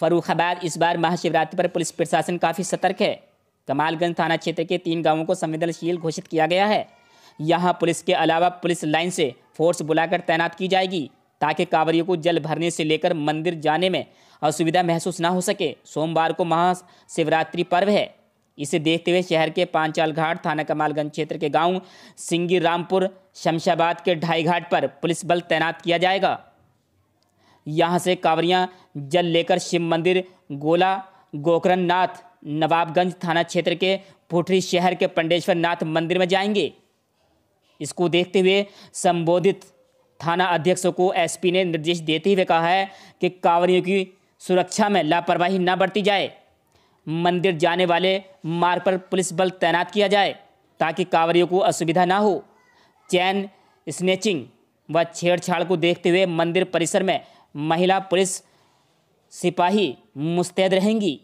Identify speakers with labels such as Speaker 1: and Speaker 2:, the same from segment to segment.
Speaker 1: फरूखाबाद इस बार महाशिवरात्रि पर पुलिस प्रशासन काफ़ी सतर्क है कमालगंज थाना क्षेत्र के तीन गांवों को संवेदनशील घोषित किया गया है यहां पुलिस के अलावा पुलिस लाइन से फोर्स बुलाकर तैनात की जाएगी ताकि कांवरियों को जल भरने से लेकर मंदिर जाने में असुविधा महसूस ना हो सके सोमवार को महाशिवरात्रि पर्व है इसे देखते हुए शहर के पांचाल घाट थाना कमालगंज क्षेत्र के गांव सिंगी रामपुर शमशाबाद के ढाई घाट पर पुलिस बल तैनात किया जाएगा यहाँ से कांवरियाँ जल लेकर शिव मंदिर गोला गोकरण नाथ नवाबगंज थाना क्षेत्र के पुठरी शहर के पंडेश्वर नाथ मंदिर में जाएंगे इसको देखते हुए संबोधित थाना अध्यक्षों को एसपी ने निर्देश देते हुए कहा है कि कांवरियों की सुरक्षा में लापरवाही न बरती जाए मंदिर जाने वाले मार्ग पर पुलिस बल तैनात किया जाए ताकि कांवरियों को असुविधा ना हो चैन स्नेचिंग व छेड़छाड़ को देखते हुए मंदिर परिसर में महिला पुलिस सिपाही मुस्तैद रहेंगी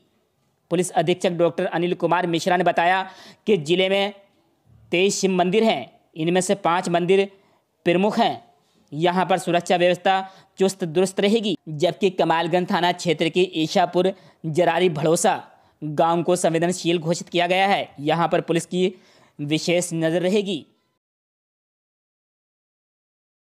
Speaker 1: पुलिस अधीक्षक डॉक्टर अनिल कुमार मिश्रा ने बताया कि ज़िले में तेईस शिव मंदिर हैं इनमें से पाँच मंदिर प्रमुख हैं यहाँ पर सुरक्षा व्यवस्था चुस्त दुरुस्त रहेगी जबकि कमालगंज थाना क्षेत्र के ईशापुर जरारी भड़ोसा गांव को संवेदनशील घोषित किया गया है यहाँ पर पुलिस की विशेष नज़र रहेगी